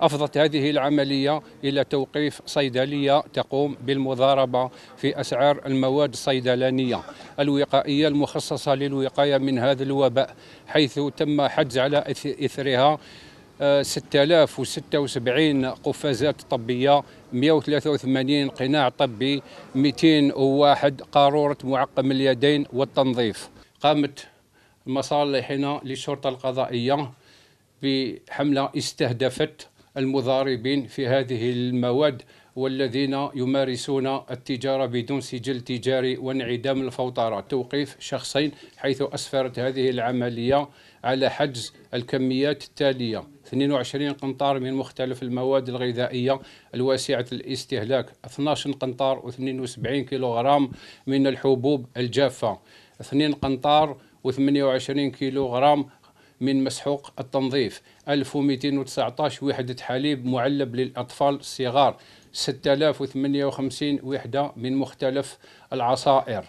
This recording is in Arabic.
أفضت هذه العملية إلى توقيف صيدلية تقوم بالمضاربة في أسعار المواد الصيدلانية الوقائية المخصصة للوقاية من هذا الوباء حيث تم حجز على إثرها 6076 آه، قفازات طبية 183 قناع طبي 201 قارورة معقم اليدين والتنظيف قامت هنا للشرطة القضائية بحملة استهدفت المضاربين في هذه المواد والذين يمارسون التجارة بدون سجل تجاري وانعدام الفوترة توقيف شخصين حيث أسفرت هذه العملية على حجز الكميات التالية 22 قنطار من مختلف المواد الغذائية الواسعة الاستهلاك 12 قنطار و72 كيلوغرام من الحبوب الجافة 2 قنطار و28 كيلوغرام من مسحوق التنظيف 1219 وحدة حليب معلب للأطفال الصغار 6058 وحدة من مختلف العصائر